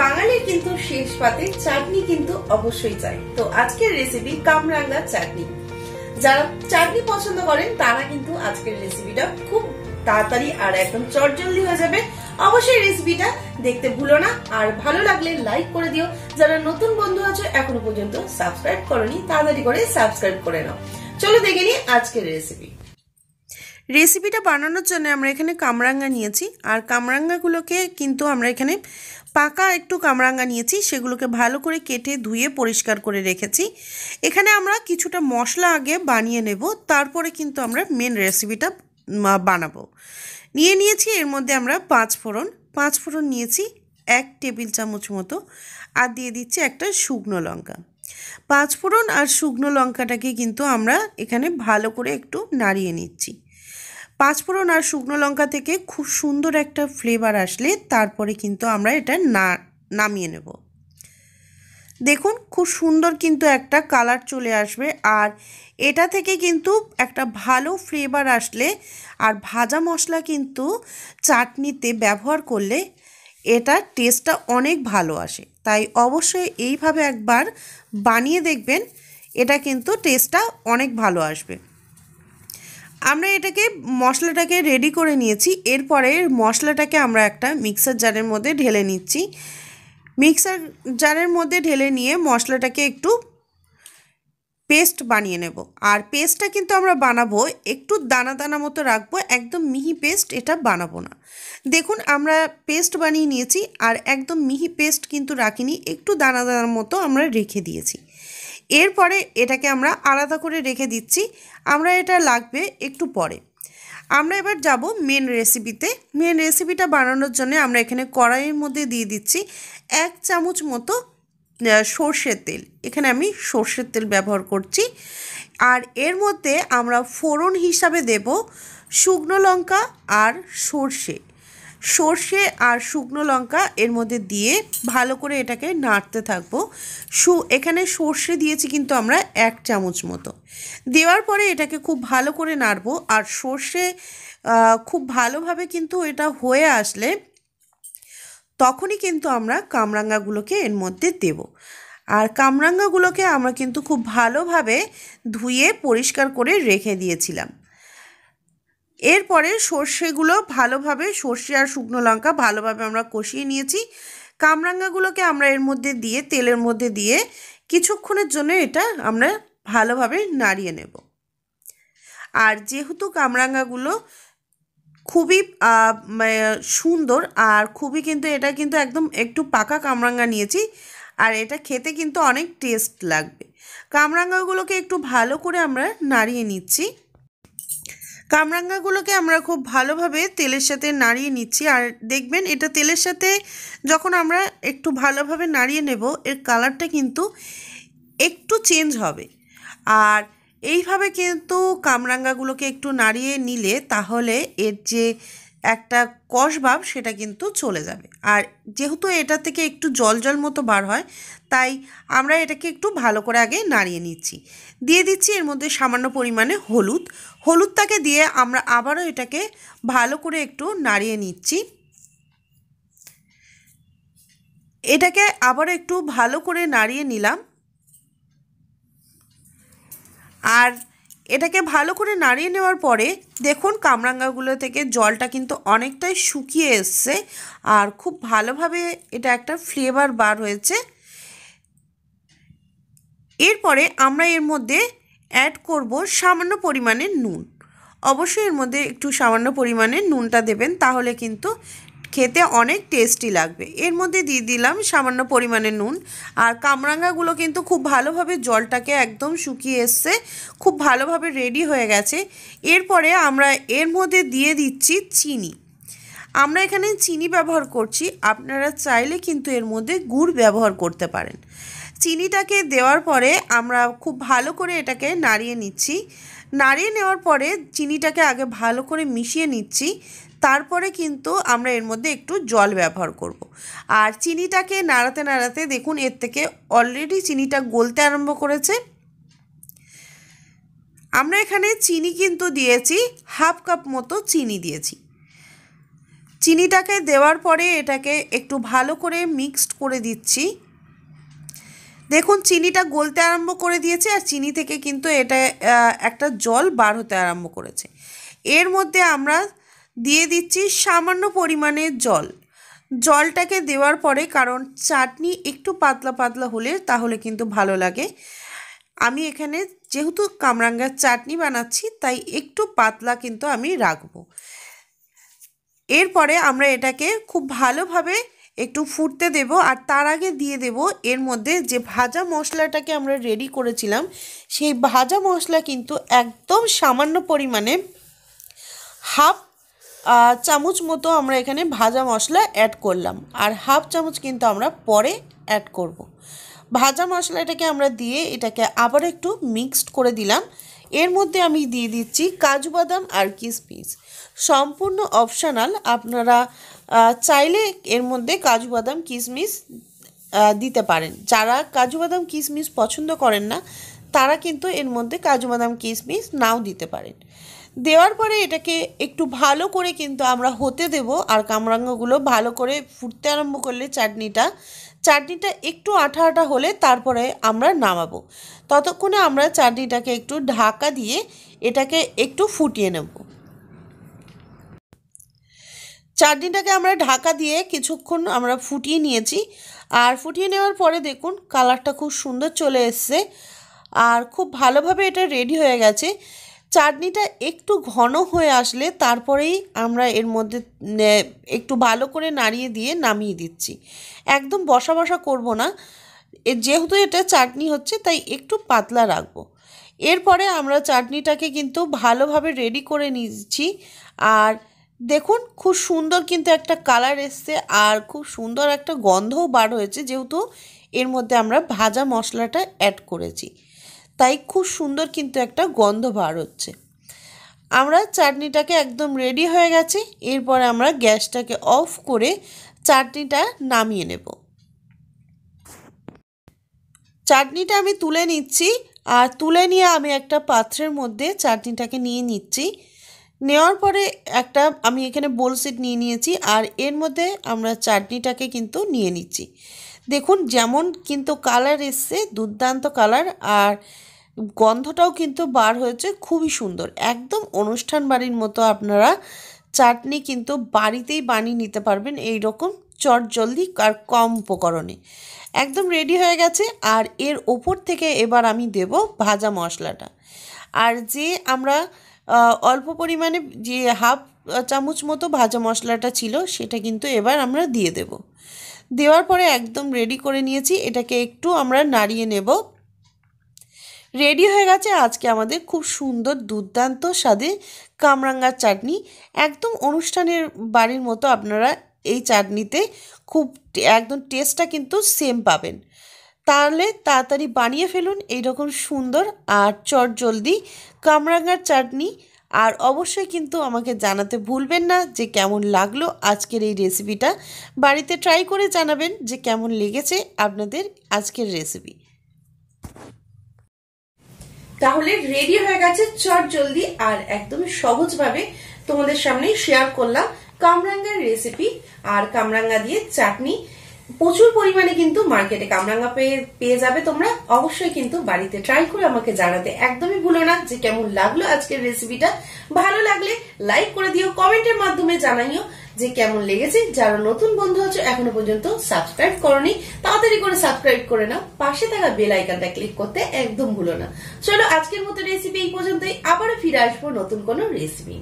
বাঙালির কিন্তু শেষ পাতে চাটনি কিন্তু অবশ্যই চাই তো আজকের রেসিপি কামরাঙ্গা চাটনি যারা চাটনি পছন্দ করেন তারা কিন্তু আজকের রেসিপিটা খুব তাড়াতাড়ি আর একদম চটজলদি হয়ে যাবে অবশ্যই রেসিপিটা দেখতে ভুলো না আর ভালো লাগলে লাইক করে দিও যারা নতুন বন্ধু আছো এখনো পর্যন্ত সাবস্ক্রাইব করনি তাড়াতাড়ি করে সাবস্ক্রাইব করে নাও চলো দেখে নিই আজকের রেসিপি রেসিপিটা বানানোর জন্য আমরা এখানে কামরাঙ্গা নিয়েছি আর কামরাঙ্গাগুলোকে কিন্তু আমরা এখানে পাকা একটু কামরাঙ্গা নিয়েছি সেগুলোকে ভালো করে কেটে ধুয়ে পরিষ্কার করে রেখেছি এখানে আমরা কিছুটা মশলা আগে বানিয়ে নেব তারপরে কিন্তু আমরা মেন রেসিপিটা বানাবো নিয়ে নিয়েছি এর মধ্যে আমরা পাঁচ ফোড়ন পাঁচ ফোড়ন নিয়েছি এক টেবিল চামচ মতো আর দিয়ে দিচ্ছি একটা শুকনো লঙ্কা পাঁচ ফোড়ন আর শুকনো লঙ্কাটাকে কিন্তু আমরা এখানে ভালো করে একটু নাড়িয়ে নিচ্ছি পাঁচফোড়ন আর শুকনো লঙ্কা থেকে খুব সুন্দর একটা ফ্লেভার আসলে তারপরে কিন্তু আমরা এটা না নামিয়ে নেব দেখুন খুব সুন্দর কিন্তু একটা কালার চলে আসবে আর এটা থেকে কিন্তু একটা ভালো ফ্লেভার আসলে আর ভাজা মশলা কিন্তু চাটনিতে ব্যবহার করলে এটার টেস্টটা অনেক ভালো আসে তাই অবশ্যই এইভাবে একবার বানিয়ে দেখবেন এটা কিন্তু টেস্টটা অনেক ভালো আসবে আমরা এটাকে মশলাটাকে রেডি করে নিয়েছি এরপরে মশলাটাকে আমরা একটা মিক্সার জারের মধ্যে ঢেলে নিচ্ছি মিক্সার জারের মধ্যে ঢেলে নিয়ে মশলাটাকে একটু পেস্ট বানিয়ে নেব আর পেস্টটা কিন্তু আমরা বানাবো একটু দানা দানা মতো রাখবো একদম মিহি পেস্ট এটা বানাবো না দেখুন আমরা পেস্ট বানিয়ে নিয়েছি আর একদম মিহি পেস্ট কিন্তু রাখিনি একটু দানা দানার মতো আমরা রেখে দিয়েছি এরপরে এটাকে আমরা আলাদা করে রেখে দিচ্ছি আমরা এটা লাগবে একটু পরে আমরা এবার যাব মেন রেসিপিতে মেন রেসিপিটা বানানোর জন্য আমরা এখানে কড়াইয়ের মধ্যে দিয়ে দিচ্ছি এক চামচ মতো সর্ষের তেল এখানে আমি সর্ষের তেল ব্যবহার করছি আর এর মধ্যে আমরা ফোড়ন হিসাবে দেব শুকনো লঙ্কা আর সর্ষে সর্ষে আর শুকনো লঙ্কা এর মধ্যে দিয়ে ভালো করে এটাকে নাড়তে থাকবো সু এখানে সর্ষে দিয়েছি কিন্তু আমরা এক চামচ মতো দেওয়ার পরে এটাকে খুব ভালো করে নাড়বো আর সর্ষে খুব ভালোভাবে কিন্তু এটা হয়ে আসলে তখনই কিন্তু আমরা কামরাঙ্গাগুলোকে এর মধ্যে দেব আর কামরাঙ্গাগুলোকে আমরা কিন্তু খুব ভালোভাবে ধুয়ে পরিষ্কার করে রেখে দিয়েছিলাম এরপরে সর্ষেগুলো ভালোভাবে সর্ষে আর শুকনো লঙ্কা ভালোভাবে আমরা কষিয়ে নিয়েছি কামরাঙ্গাগুলোকে আমরা এর মধ্যে দিয়ে তেলের মধ্যে দিয়ে কিছুক্ষণের জন্য এটা আমরা ভালোভাবে নাড়িয়ে নেব আর যেহেতু কামরাঙ্গাগুলো খুবই সুন্দর আর খুবই কিন্তু এটা কিন্তু একদম একটু পাকা কামরাঙ্গা নিয়েছি আর এটা খেতে কিন্তু অনেক টেস্ট লাগবে কামরাঙ্গাগুলোকে একটু ভালো করে আমরা নাড়িয়ে নিচ্ছি কামরাঙ্গাগুলোকে আমরা খুব ভালোভাবে তেলের সাথে নাড়িয়ে নিচ্ছি আর দেখবেন এটা তেলের সাথে যখন আমরা একটু ভালোভাবে নাড়িয়ে নেব এর কালারটা কিন্তু একটু চেঞ্জ হবে আর এইভাবে কিন্তু কামরাঙ্গাগুলোকে একটু নাড়িয়ে নিলে তাহলে এর যে একটা কষ ভাব সেটা কিন্তু চলে যাবে আর যেহেতু এটা থেকে একটু জল জল মতো বার হয় তাই আমরা এটাকে একটু ভালো করে আগে নাড়িয়ে নিচ্ছি দিয়ে দিচ্ছি এর মধ্যে সামান্য পরিমাণে হলুদ হলুদটাকে দিয়ে আমরা আবারও এটাকে ভালো করে একটু নাড়িয়ে নিচ্ছি এটাকে আবার একটু ভালো করে নাড়িয়ে নিলাম আর এটাকে ভালো করে নাড়িয়ে নেওয়ার পরে দেখুন কামরাঙ্গাগুলো থেকে জলটা কিন্তু অনেকটাই শুকিয়ে এসছে আর খুব ভালোভাবে এটা একটা ফ্লেভার বার হয়েছে এরপরে আমরা এর মধ্যে অ্যাড করব সামান্য পরিমাণে নুন অবশ্যই এর মধ্যে একটু সামান্য পরিমাণে নুনটা দেবেন তাহলে কিন্তু খেতে অনেক টেস্টি লাগবে এর মধ্যে দিয়ে দিলাম সামান্য পরিমাণে নুন আর কামরাঙ্গাগুলো কিন্তু খুব ভালোভাবে জলটাকে একদম শুকিয়ে এসছে খুব ভালোভাবে রেডি হয়ে গেছে এরপরে আমরা এর মধ্যে দিয়ে দিচ্ছি চিনি আমরা এখানে চিনি ব্যবহার করছি আপনারা চাইলে কিন্তু এর মধ্যে গুড় ব্যবহার করতে পারেন চিনিটাকে দেওয়ার পরে আমরা খুব ভালো করে এটাকে নাড়িয়ে নিচ্ছি নাড়িয়ে নেওয়ার পরে চিনিটাকে আগে ভালো করে মিশিয়ে নিচ্ছি তারপরে কিন্তু আমরা এর মধ্যে একটু জল ব্যবহার করব। আর চিনিটাকে নাড়াতে নাড়াতে দেখুন এর থেকে অলরেডি চিনিটা গলতে আরম্ভ করেছে আমরা এখানে চিনি কিন্তু দিয়েছি হাফ কাপ মতো চিনি দিয়েছি চিনিটাকে দেওয়ার পরে এটাকে একটু ভালো করে মিক্সড করে দিচ্ছি দেখুন চিনিটা গলতে আরম্ভ করে দিয়েছে আর চিনি থেকে কিন্তু এটা একটা জল বার হতে আরম্ভ করেছে এর মধ্যে আমরা দিয়ে দিচ্ছি সামান্য পরিমাণে জল জলটাকে দেওয়ার পরে কারণ চাটনি একটু পাতলা পাতলা হলে তাহলে কিন্তু ভালো লাগে আমি এখানে যেহেতু কামরাঙ্গার চাটনি বানাচ্ছি তাই একটু পাতলা কিন্তু আমি রাখবো এরপরে আমরা এটাকে খুব ভালোভাবে একটু ফুটতে দেব আর তার আগে দিয়ে দেব এর মধ্যে যে ভাজা মশলাটাকে আমরা রেডি করেছিলাম সেই ভাজা মশলা কিন্তু একদম সামান্য পরিমাণে হাফ চামচ মতো আমরা এখানে ভাজা মশলা অ্যাড করলাম আর হাফ চামচ কিন্তু আমরা পরে অ্যাড করব। ভাজা মশলাটাকে আমরা দিয়ে এটাকে আবার একটু মিক্সড করে দিলাম এর মধ্যে আমি দিয়ে দিচ্ছি কাজু বাদাম আর কিসমিস সম্পূর্ণ অপশানাল আপনারা চাইলে এর মধ্যে কাজু বাদাম কিশমিশ দিতে পারেন যারা কাজু বাদাম কিশমিশ পছন্দ করেন না তারা কিন্তু এর মধ্যে কাজু বাদাম কিশমিশ নাও দিতে পারেন দেওয়ার পরে এটাকে একটু ভালো করে কিন্তু আমরা হতে দেব আর কামরাঙ্গগুলো ভালো করে ফুটতে আরম্ভ করলে চাটনিটা চাটনিটা একটু আঠা আঠা হলে তারপরে আমরা নামাবো ততক্ষণে আমরা চাটনিটাকে একটু ঢাকা দিয়ে এটাকে একটু ফুটিয়ে নেব চাটনিটাকে আমরা ঢাকা দিয়ে কিছুক্ষণ আমরা ফুটিয়ে নিয়েছি আর ফুটিয়ে নেওয়ার পরে দেখুন কালারটা খুব সুন্দর চলে এসছে আর খুব ভালোভাবে এটা রেডি হয়ে গেছে চাটনিটা একটু ঘন হয়ে আসলে তারপরেই আমরা এর মধ্যে একটু ভালো করে নাড়িয়ে দিয়ে নামিয়ে দিচ্ছি একদম বসা বসা করব না যেহেতু এটা চাটনি হচ্ছে তাই একটু পাতলা রাখবো এরপরে আমরা চাটনিটাকে কিন্তু ভালোভাবে রেডি করে নিচ্ছি আর দেখুন খুব সুন্দর কিন্তু একটা কালার এসছে আর খুব সুন্দর একটা গন্ধও বার হয়েছে যেহেতু এর মধ্যে আমরা ভাজা মশলাটা অ্যাড করেছি তাই খুব সুন্দর কিন্তু একটা গন্ধ বার হচ্ছে আমরা চাটনিটাকে একদম রেডি হয়ে গেছে এরপরে আমরা গ্যাসটাকে অফ করে চাটনিটা নামিয়ে নেব চাটনিটা আমি তুলে নিচ্ছি আর তুলে নিয়ে আমি একটা পাত্রের মধ্যে চাটনিটাকে নিয়ে নিচ্ছি নেওয়ার পরে একটা আমি এখানে বোল নিয়ে নিয়েছি আর এর মধ্যে আমরা চাটনিটাকে কিন্তু নিয়ে নিচ্ছি দেখুন যেমন কিন্তু কালার এসছে দুর্দান্ত কালার আর গন্ধটাও কিন্তু বার হয়েছে খুবই সুন্দর একদম অনুষ্ঠান বাড়ির মতো আপনারা চাটনি কিন্তু বাড়িতেই বানিয়ে নিতে পারবেন এই রকম চটজলদি আর কম উপকরণে একদম রেডি হয়ে গেছে আর এর ওপর থেকে এবার আমি দেব ভাজা মশলাটা আর যে আমরা অল্প পরিমাণে যে হাফ চামচ মতো ভাজা মশলাটা ছিল সেটা কিন্তু এবার আমরা দিয়ে দেব দেওয়ার পরে একদম রেডি করে নিয়েছি এটাকে একটু আমরা নাড়িয়ে নেব রেডি হয়ে গেছে আজকে আমাদের খুব সুন্দর দুর্দান্ত স্বাদে কামরাঙ্গার চাটনি একদম অনুষ্ঠানের বাড়ির মতো আপনারা এই চাটনিতে খুব একদম টেস্টটা কিন্তু সেম পাবেন তাহলে তাড়াতাড়ি বানিয়ে ফেলুন এইরকম সুন্দর আর চট জলদি কামরাঙ্গার চাটনি আর অবশ্যই কিন্তু আমাকে জানাতে ভুলবেন না যে কেমন লাগলো আজকের এই রেসিপিটা বাড়িতে ট্রাই করে জানাবেন যে কেমন লেগেছে আপনাদের আজকের রেসিপি তাহলে রেডি হয়ে গেছে চট জলদি আর একদম সহজভাবে তোমাদের সামনে শেয়ার করলাম কামরাঙ্গার রেসিপি আর কামরাঙ্গা দিয়ে চাটনি প্রচুর পরিমাণে কিন্তু মার্কেটে কামরাঙ্গা পেয়ে পেয়ে যাবে তোমরা অবশ্যই কিন্তু বাড়িতে ট্রাই করে আমাকে জানাতে একদমই ভুলো না যে কেমন লাগলো আজকের রেসিপিটা ভালো লাগলে লাইক করে দিও কমেন্টের মাধ্যমে জানাইও যে কেমন লেগেছে যারা নতুন বন্ধু আছো এখনো পর্যন্ত সাবস্ক্রাইব করনি তাড়াতাড়ি করে সাবস্ক্রাইব করে নাও পাশে থাকা বেল আইকনটা ক্লিক করতে একদম ভুলো না চলো আজকের মতো রেসিপি এই পর্যন্তই আবারও ফিরে আসবো নতুন কোনো রেসিপি